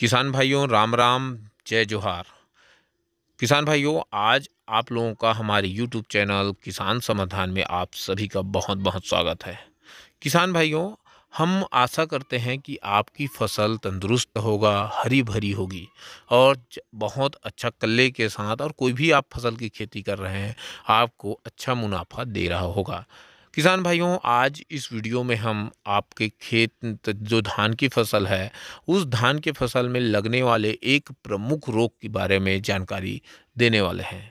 किसान भाइयों राम राम जय जोहार किसान भाइयों आज आप लोगों का हमारे यूट्यूब चैनल किसान समाधान में आप सभी का बहुत बहुत स्वागत है किसान भाइयों हम आशा करते हैं कि आपकी फसल तंदुरुस्त होगा हरी भरी होगी और बहुत अच्छा कल्ले के साथ और कोई भी आप फसल की खेती कर रहे हैं आपको अच्छा मुनाफा दे रहा होगा किसान भाइयों आज इस वीडियो में हम आपके खेत जो धान की फसल है उस धान के फसल में लगने वाले एक प्रमुख रोग के बारे में जानकारी देने वाले हैं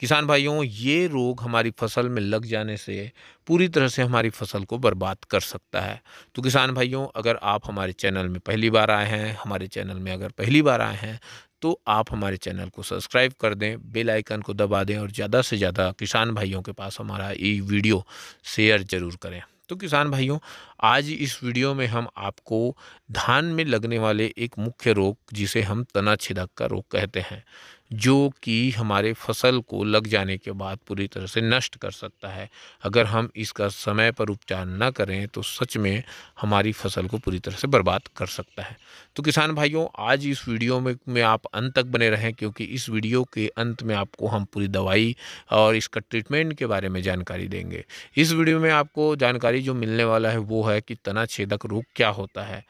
किसान भाइयों ये रोग हमारी फसल में लग जाने से पूरी तरह से हमारी फसल को बर्बाद कर सकता है तो किसान भाइयों अगर आप हमारे चैनल में पहली बार आए हैं हमारे चैनल में अगर पहली बार आए हैं तो आप हमारे चैनल को सब्सक्राइब कर दें बेल आइकन को दबा दें और ज़्यादा से ज़्यादा किसान भाइयों के पास हमारा ये वीडियो शेयर ज़रूर करें तो किसान भाइयों आज इस वीडियो में हम आपको धान में लगने वाले एक मुख्य रोग जिसे हम तना छिदक का रोग कहते हैं जो कि हमारे फसल को लग जाने के बाद पूरी तरह से नष्ट कर सकता है अगर हम इसका समय पर उपचार न करें तो सच में हमारी फसल को पूरी तरह से बर्बाद कर सकता है तो किसान भाइयों आज इस वीडियो में, में आप अंत तक बने रहें क्योंकि इस वीडियो के अंत में आपको हम पूरी दवाई और इसका ट्रीटमेंट के बारे में जानकारी देंगे इस वीडियो में आपको जानकारी जो मिलने वाला है वो है कि तना छेदक रोग क्या होता है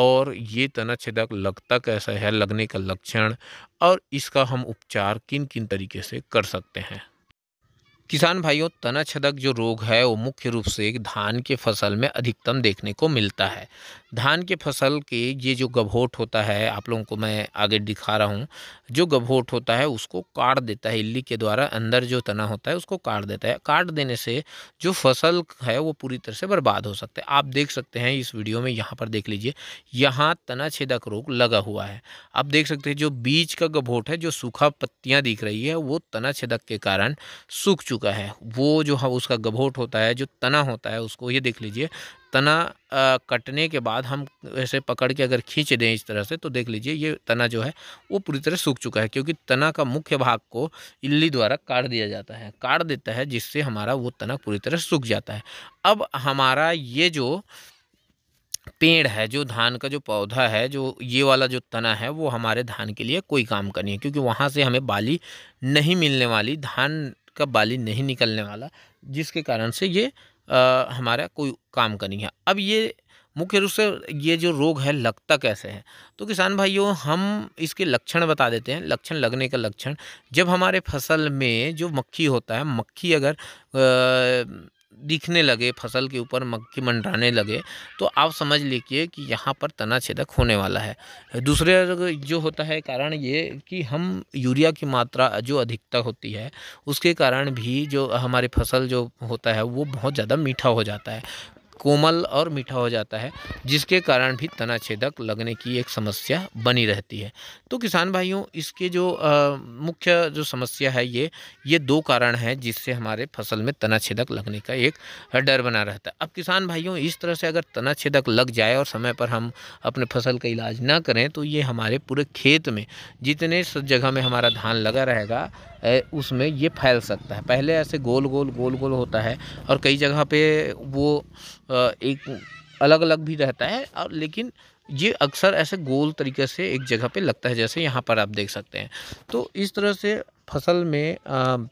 और ये तना छेदक लगता कैसा है लगने का लक्षण और इसका हम उपचार किन किन तरीके से कर सकते हैं किसान भाइयों तना छदक जो रोग है वो मुख्य रूप से धान के फसल में अधिकतम देखने को मिलता है धान के फसल के ये जो गभोट होता है आप लोगों को मैं आगे दिखा रहा हूँ जो गभोट होता है उसको काट देता है इल्ली के द्वारा अंदर जो तना होता है उसको काट देता है काट देने से जो फसल है वो पूरी तरह से बर्बाद हो सकता है आप देख सकते हैं इस वीडियो में यहाँ पर देख लीजिए यहाँ तना छेदक रोग लगा हुआ है आप देख सकते हैं जो बीज का गभोट है जो सूखा पत्तियाँ दिख रही है वो तना छेदक के कारण सूख चुका चुका है वो जो हम उसका गभोट होता है जो तना होता है उसको ये देख लीजिए तना आ, कटने के बाद हम ऐसे पकड़ के अगर खींच दें इस तरह से तो देख लीजिए ये तना जो है वो पूरी तरह सूख चुका है क्योंकि तना का मुख्य भाग को इल्ली द्वारा काट दिया जाता है काट देता है जिससे हमारा वो तना पूरी तरह सूख जाता है अब हमारा ये जो पेड़ है जो धान का जो पौधा है जो ये वाला जो तना है वो हमारे धान के लिए कोई काम का नहीं है क्योंकि वहाँ से हमें बाली नहीं मिलने वाली धान का बाली नहीं निकलने वाला जिसके कारण से ये आ, हमारा कोई काम का नहीं है अब ये मुख्य रूप से ये जो रोग है लगता कैसे है तो किसान भाइयों हम इसके लक्षण बता देते हैं लक्षण लगने का लक्षण जब हमारे फसल में जो मक्खी होता है मक्खी अगर दिखने लगे फसल के ऊपर मक्खी मंडराने लगे तो आप समझ लीजिए कि यहाँ पर तना छेदक होने वाला है दूसरे जो होता है कारण ये कि हम यूरिया की मात्रा जो अधिकता होती है उसके कारण भी जो हमारे फसल जो होता है वो बहुत ज़्यादा मीठा हो जाता है कोमल और मीठा हो जाता है जिसके कारण भी तना छेदक लगने की एक समस्या बनी रहती है तो किसान भाइयों इसके जो आ, मुख्य जो समस्या है ये ये दो कारण हैं जिससे हमारे फसल में तना छेदक लगने का एक डर बना रहता है अब किसान भाइयों इस तरह से अगर तना छेदक लग जाए और समय पर हम अपने फसल का इलाज ना करें तो ये हमारे पूरे खेत में जितने जगह में हमारा धान लगा रहेगा उसमें ये फैल सकता है पहले ऐसे गोल गोल गोल गोल होता है और कई जगह पे वो एक अलग अलग भी रहता है और लेकिन ये अक्सर ऐसे गोल तरीके से एक जगह पे लगता है जैसे यहाँ पर आप देख सकते हैं तो इस तरह से फसल में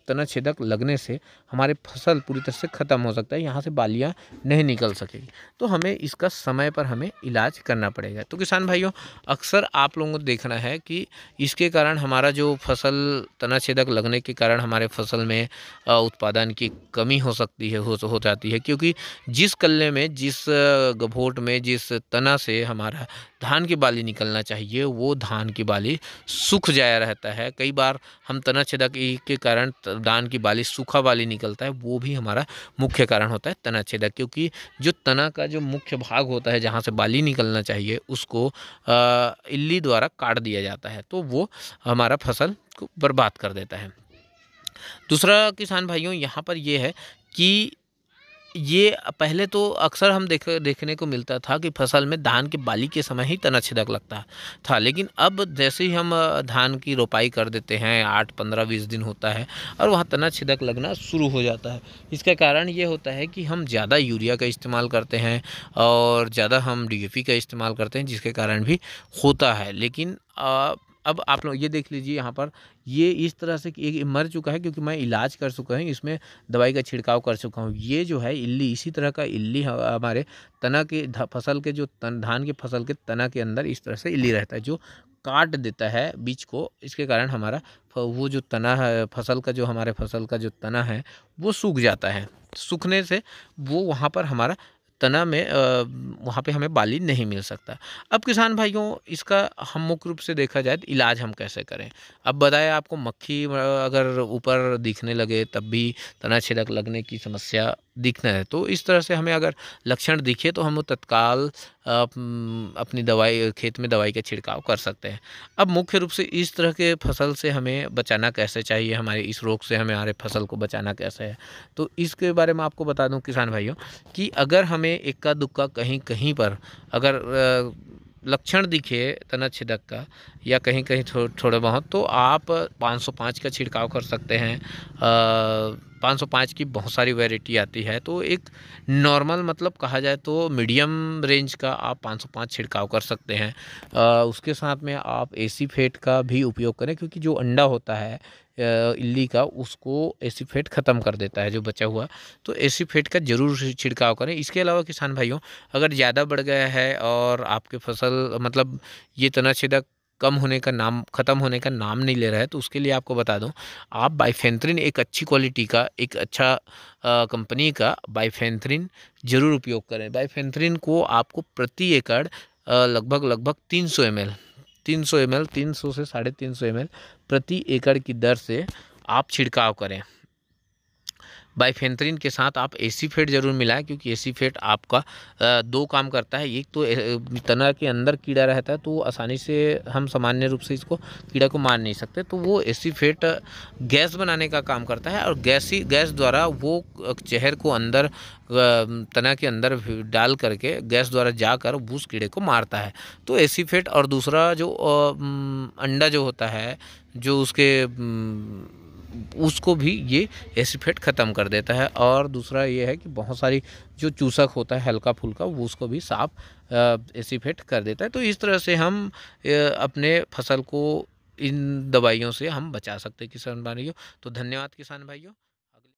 तना छेदक लगने से हमारे फसल पूरी तरह से ख़त्म हो सकता है यहाँ से बालियाँ नहीं निकल सकेगी तो हमें इसका समय पर हमें इलाज करना पड़ेगा तो किसान भाइयों अक्सर आप लोगों को देखना है कि इसके कारण हमारा जो फसल तना छेदक लगने के कारण हमारे फसल में उत्पादन की कमी हो सकती है हो, हो जाती है क्योंकि जिस कल्ले में जिस गभोट में जिस तना से हमारा धान की बाली निकलना चाहिए वो धान की बाली सूख जाया रहता है कई बार हम तना छेदक के कारण धान की बाली सूखा बाली निकलता है वो भी हमारा मुख्य कारण होता है तना छेदक क्योंकि जो तना का जो मुख्य भाग होता है जहाँ से बाली निकलना चाहिए उसको इल्ली द्वारा काट दिया जाता है तो वो हमारा फसल को बर्बाद कर देता है दूसरा किसान भाइयों यहाँ पर यह है कि ये पहले तो अक्सर हम देख देखने को मिलता था कि फसल में धान के बाली के समय ही तना छिदक लगता था लेकिन अब जैसे ही हम धान की रोपाई कर देते हैं आठ पंद्रह बीस दिन होता है और वहाँ तना छिदक लगना शुरू हो जाता है इसका कारण ये होता है कि हम ज़्यादा यूरिया का इस्तेमाल करते हैं और ज़्यादा हम डी का इस्तेमाल करते हैं जिसके कारण भी होता है लेकिन अब आप लोग ये देख लीजिए यहाँ पर ये इस तरह से एक मर चुका है क्योंकि मैं इलाज कर चुका हूँ इसमें दवाई का छिड़काव कर चुका हूँ ये जो है इल्ली इसी तरह का इल्ली हमारे तना के फसल के जो तन, धान के फसल के तना के अंदर इस तरह से इल्ली रहता है जो काट देता है बीज को इसके कारण हमारा वो जो तना है फसल का जो हमारे फसल का जो तना है वो सूख जाता है सूखने से वो वहाँ पर हमारा तना में वहाँ पे हमें बाली नहीं मिल सकता अब किसान भाइयों इसका हम मुख्य रूप से देखा जाए तो इलाज हम कैसे करें अब बताया आपको मक्खी अगर ऊपर दिखने लगे तब भी तना छेदक लगने की समस्या दिखना है तो इस तरह से हमें अगर लक्षण दिखे तो हम तत्काल अपनी दवाई खेत में दवाई का छिड़काव कर सकते हैं अब मुख्य रूप से इस तरह के फसल से हमें बचाना कैसे चाहिए हमारे इस रोग से हमें हमारे फसल को बचाना कैसे है तो इसके बारे में आपको बता दूं किसान भाइयों कि अगर हमें इक्का दुक्का कहीं कहीं पर अगर लक्षण दिखे तना छिदक का या कहीं कहीं थो, थोड़े बहुत तो आप 505 का छिड़काव कर सकते हैं आ, 505 की बहुत सारी वैरायटी आती है तो एक नॉर्मल मतलब कहा जाए तो मीडियम रेंज का आप 505 छिड़काव कर सकते हैं आ, उसके साथ में आप एसी फेट का भी उपयोग करें क्योंकि जो अंडा होता है इल्ली का उसको फेट ख़त्म कर देता है जो बचा हुआ तो फेट का ज़रूर छिड़काव करें इसके अलावा किसान भाइयों अगर ज़्यादा बढ़ गया है और आपके फसल मतलब ये तनाछेदक कम होने का नाम ख़त्म होने का नाम नहीं ले रहा है तो उसके लिए आपको बता दूं आप बाइफेंथ्रिन एक अच्छी क्वालिटी का एक अच्छा कंपनी का बाइफेंथ्रिन ज़रूर उपयोग करें बाइफेंथ्रिन को आपको प्रति एकड़ लगभग लगभग तीन सौ एम एल तीन सौ एम एल तीन सौ से साढ़े तीन सौ एम एल प्रति एकड़ की दर से आप छिड़काव करें बाइफेंथ्रिन के साथ आप एसीफेट ज़रूर मिलाएं क्योंकि एसीफेट आपका दो काम करता है एक तो तना के अंदर कीड़ा रहता है तो आसानी से हम सामान्य रूप से इसको कीड़ा को मार नहीं सकते तो वो एसीफेट गैस बनाने का काम करता है और गैसी गैस द्वारा वो चेहर को अंदर तना के अंदर डाल करके गैस द्वारा जाकर उस कीड़े को मारता है तो एसीफेट और दूसरा जो अंडा जो होता है जो उसके उसको भी ये एसिफेट ख़त्म कर देता है और दूसरा ये है कि बहुत सारी जो चूसक होता है हल्का फुल्का वो उसको भी साफ एसिफेट कर देता है तो इस तरह से हम अपने फसल को इन दवाइयों से हम बचा सकते हैं किसान भाइयों तो धन्यवाद किसान भाइयों